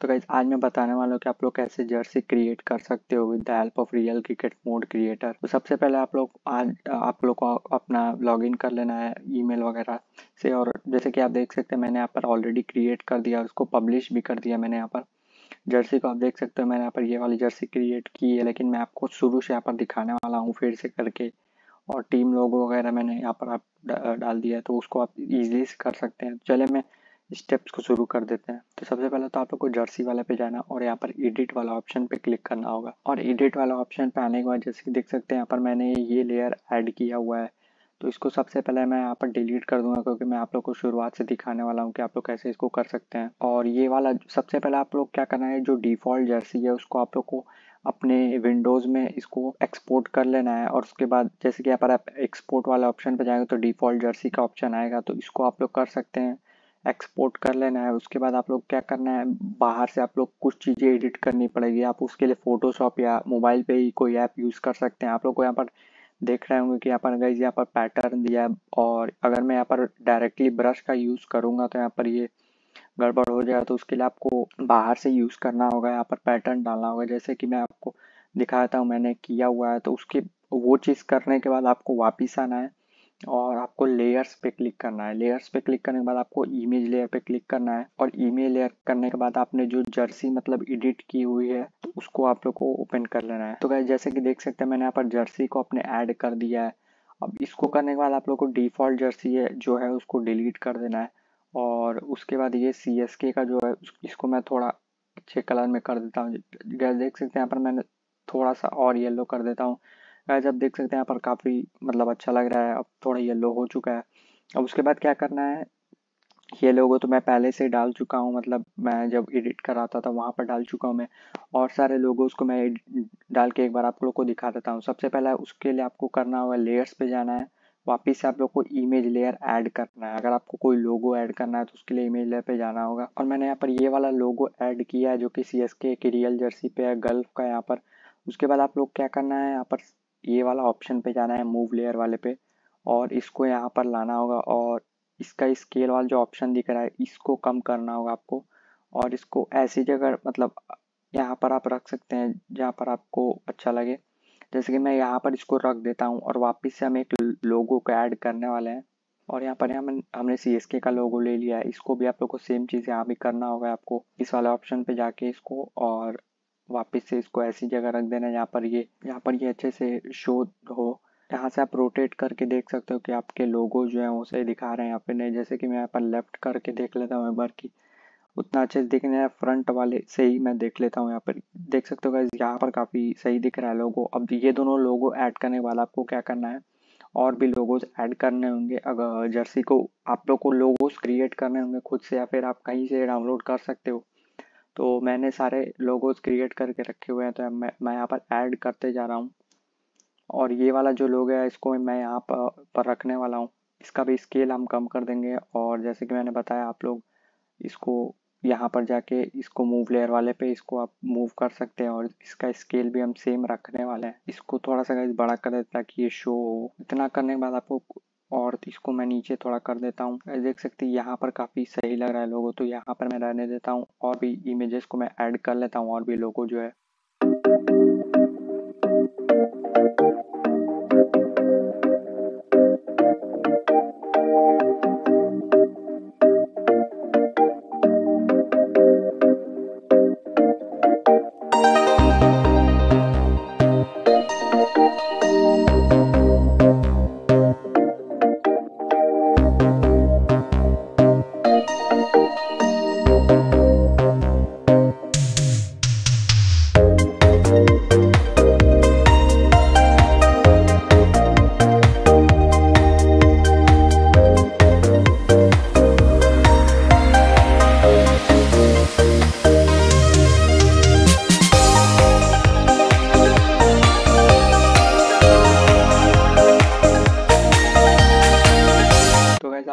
तो गाइज आज मैं बताने वाला हूँ कि आप लोग कैसे जर्सी क्रिएट कर सकते हो with the help of real cricket mod creator तो सबसे पहले आप लोग आज आप लोग को अपना लॉगिन कर लेना है ईमेल वगैरह से और जैसे कि आप देख सकते हैं मैंने यहाँ पर ऑलरेडी क्रिएट कर दिया उसको पब्लिश भी कर दिया मैंने यहाँ पर जर्सी को आप देख सकते हो मैंने यहाँ पर ये वाली जर्सी क्रिएट की है लेकिन मैं आपको शुरू से यहाँ पर दिखाने वाला हूँ फिर से करके और टीम लोगो वगैरह मैंने यहाँ पर आप डाल दिया है तो उसको आप ईजिली कर सकते हैं तो चले मैं स्टेप्स को शुरू कर देते हैं तो सबसे पहले तो आप लोग को जर्सी वाले पे जाना और यहाँ पर एडिट वाला ऑप्शन पे क्लिक करना होगा और एडिट वाला ऑप्शन पे आने के बाद जैसे कि देख सकते हैं यहाँ पर मैंने ये लेयर ऐड किया हुआ है तो इसको सबसे पहले मैं यहाँ पर डिलीट कर दूंगा क्योंकि मैं आप लोग को शुरुआत से दिखाने वाला हूँ कि आप लोग कैसे इसको कर सकते हैं और ये वाला सबसे पहले आप लोग क्या करना है जो डिफ़ॉल्ट जर्सी है उसको आप लोग को अपने विंडोज़ में इसको एक्सपोर्ट कर लेना है और उसके बाद जैसे कि यहाँ पर आप एक्सपोर्ट वाला ऑप्शन पर जाएंगे तो डिफ़ॉल्ट जर्सी का ऑप्शन आएगा तो इसको आप लोग कर सकते हैं एक्सपोर्ट कर लेना है उसके बाद आप लोग क्या करना है बाहर से आप लोग कुछ चीज़ें एडिट करनी पड़ेगी आप उसके लिए फोटोशॉप या मोबाइल पे ही कोई ऐप यूज़ कर सकते हैं आप लोग को यहाँ पर देख रहे होंगे कि यहाँ पर गई यहाँ पर पैटर्न दिया है और अगर मैं यहाँ पर डायरेक्टली ब्रश का यूज़ करूँगा तो यहाँ पर ये गड़बड़ हो जाएगा तो उसके लिए आपको बाहर से यूज़ करना होगा यहाँ पर पैटर्न डालना होगा जैसे कि मैं आपको दिखाता हूँ मैंने किया हुआ है तो उसके वो चीज़ करने के बाद आपको वापिस आना है और आपको लेयर्स पे क्लिक करना है लेयर्स पे क्लिक करने के बाद आपको इमेज लेयर पे क्लिक करना है और इमेज लेयर करने के बाद आपने जो जर्सी मतलब एडिट की हुई है तो उसको आप लोग को ओपन कर लेना है तो क्या जैसे कि देख सकते हैं मैंने यहाँ पर जर्सी को अपने ऐड कर दिया है अब इसको करने के बाद आप लोग को डिफॉल्ट जर्सी है जो है उसको डिलीट कर देना है और उसके बाद ये सी एस के का जो है इसको मैं थोड़ा अच्छे कलर में कर देता हूँ गैस देख सकते हैं यहाँ पर मैंने थोड़ा सा और येलो कर देता हूँ गाइज आप देख सकते हैं यहाँ पर काफ़ी मतलब अच्छा लग रहा है अब थोड़ा येलो हो चुका है अब उसके बाद क्या करना है ये लोगो तो मैं पहले से डाल चुका हूँ मतलब मैं जब एडिट कराता था वहाँ पर डाल चुका हूँ मैं और सारे लोगों को मैं डाल के एक बार आप लोग को दिखा देता हूँ सबसे पहले उसके लिए आपको करना होगा लेयर्स पे जाना है वापिस से आप लोग को इमेज लेयर ऐड करना है अगर आपको कोई लोगो ऐड करना है तो उसके लिए इमेज लेयर पे जाना होगा और मैंने यहाँ पर ये वाला लोगो ऐड किया है जो कि C S K real jersey पे है गल्फ का यहाँ पर उसके बाद आप लोग क्या करना है यहाँ पर ये वाला ऑप्शन पे जाना है मूव लेयर वाले पे और इसको यहाँ पर लाना होगा और इसका स्केल वाला जो ऑप्शन दिख रहा है इसको कम करना होगा आपको और इसको ऐसी जगह मतलब यहाँ पर आप रख सकते हैं जहाँ पर आपको अच्छा लगे जैसे कि मैं यहाँ पर इसको रख देता हूँ और वापस से हम एक लोगो को ऐड करने वाले हैं और यहाँ पर हम हमने सी एस के का लोगो ले लिया है इसको भी आप लोग को सेम चीज़ यहाँ भी करना होगा आपको इस वाले ऑप्शन पे जाके इसको और वापस से इसको ऐसी जगह रख देना यहाँ पर ये यहाँ पर ये अच्छे से शो हो यहाँ से आप रोटेट करके देख सकते हो कि आपके लोगो जो है वो सही दिखा रहे हैं यहाँ पे नहीं जैसे कि मैं यहाँ पर लेफ्ट करके देख लेता हूँ एक बार की उतना अच्छे से दिखने है फ्रंट वाले से ही मैं देख लेता हूँ यहाँ पर देख सकते हो यहाँ पर काफ़ी सही दिख रहा है लोगो अब ये दोनों लोगो ऐड करने वाला आपको क्या करना है और भी लोगोज ऐड करने होंगे अगर जर्सी को आप लोग को लोगोज क्रिएट करने होंगे खुद से या फिर आप कहीं से डाउनलोड कर सकते हो तो मैंने सारे लोगोज क्रिएट करके रखे हुए हैं तो मैं मैं यहाँ पर ऐड करते जा रहा हूँ और ये वाला जो लोग है इसको मैं यहाँ पर रखने वाला हूँ इसका भी स्केल हम कम कर देंगे और जैसे कि मैंने बताया आप लोग इसको यहाँ पर जाके इसको मूव लेयर वाले पे इसको आप मूव कर सकते हैं और इसका स्केल भी हम सेम रखने वाले हैं इसको थोड़ा सा बड़ा कर दें ताकि ये शो हो इतना करने के बाद आपको और इसको मैं नीचे थोड़ा कर देता हूँ देख सकते हैं यहाँ पर काफ़ी सही लग रहा है लोगो तो यहाँ पर मैं रहने देता हूँ और भी इमेजेस को मैं ऐड कर लेता हूँ और भी लोगो जो है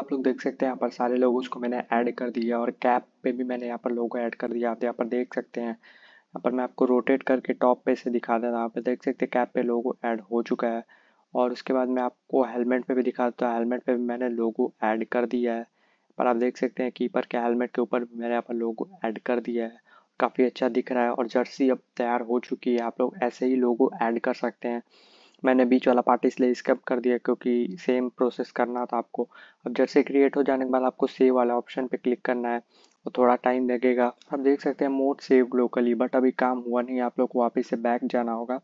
आप लोग देख सकते हैं यहाँ पर सारे लोग उसको मैंने ऐड कर दिया और कैप पे भी मैंने यहाँ पर लोगो ऐड कर दिया आप यहाँ पर देख सकते हैं यहाँ पर मैं आपको रोटेट करके टॉप पे से दिखा देता हूँ आप देख सकते हैं कैप पे लोगो ऐड हो चुका है और उसके बाद मैं आपको हेलमेट पे भी दिखा देता हूँ हेलमेट पे भी मैंने लोगो ऐड कर दिया है पर आप देख सकते हैं कीपर के हेलमेट के ऊपर भी मैंने यहाँ पर लोगो ऐड कर दिया है काफ़ी अच्छा दिख रहा है और जर्सी अब तैयार हो चुकी है आप लोग ऐसे ही लोगो ऐड कर सकते हैं मैंने बीच वाला पार्ट इसलिए स्कप कर दिया क्योंकि सेम प्रोसेस करना था आपको अब जैसे क्रिएट हो जाने के बाद आपको सेव वाले ऑप्शन पे क्लिक करना है तो थोड़ा टाइम लगेगा आप देख सकते हैं मोड सेव लोकली बट अभी काम हुआ नहीं आप लोग को वापस से बैक जाना होगा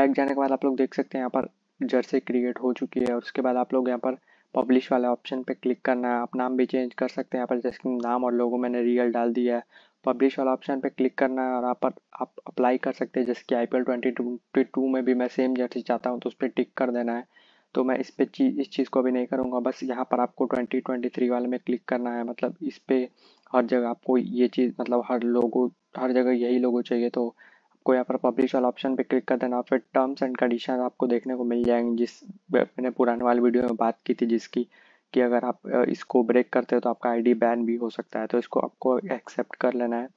बैक जाने के बाद आप लोग देख सकते हैं यहाँ पर जर्सी क्रिएट हो चुकी है और उसके बाद आप लोग यहाँ पर पब्लिश वाले ऑप्शन पे क्लिक करना है आप नाम भी चेंज कर सकते हैं यहाँ पर जैसे नाम और लोगों मैंने रियल डाल दिया है पब्लिश वाला ऑप्शन पे क्लिक करना है और आप आप अप्लाई कर सकते हैं जैसे कि आई पी एल में भी मैं सेम जर्सी चाहता हूँ तो उस पर टिक कर देना है तो मैं इस पे चीज इस चीज़ को अभी नहीं करूँगा बस यहाँ पर आपको 2023 वाले में क्लिक करना है मतलब इस पर हर जगह आपको ये चीज़ मतलब हर लोगो हर जगह यही लोगो चाहिए तो आपको यहाँ पर पब्लिश वाला ऑप्शन पे क्लिक कर देना फिर टर्म्स एंड कंडीशन आपको देखने को मिल जाएंगे जिस मैंने पुराने वाले वीडियो में बात की थी जिसकी कि अगर आप इसको ब्रेक करते हो तो आपका आईडी बैन भी हो सकता है तो इसको आपको एक्सेप्ट कर लेना है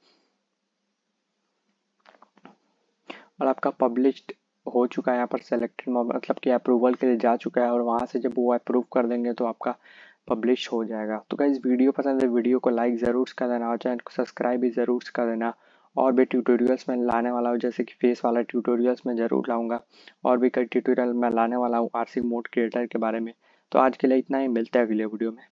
और आपका पब्लिश्ड हो चुका है यहाँ पर सेलेक्टेड मतलब कि अप्रूवल के लिए जा चुका है और वहाँ से जब वो अप्रूव कर देंगे तो आपका पब्लिश हो जाएगा तो इस वीडियो पसंद है वीडियो को लाइक ज़रूर कर देना और चैनल को सब्सक्राइब भी ज़रूर कर देना और भी ट्यूटोरियल्स मैं लाने वाला हूँ जैसे कि फेस वाला ट्यूटोरियल्स मैं ज़रूर लाऊंगा और भी कई ट्यूटोरियल मैं लाने वाला हूँ आरसी मोड क्रिएटर के बारे में तो आज के लिए इतना ही मिलता है अगले वीडियो में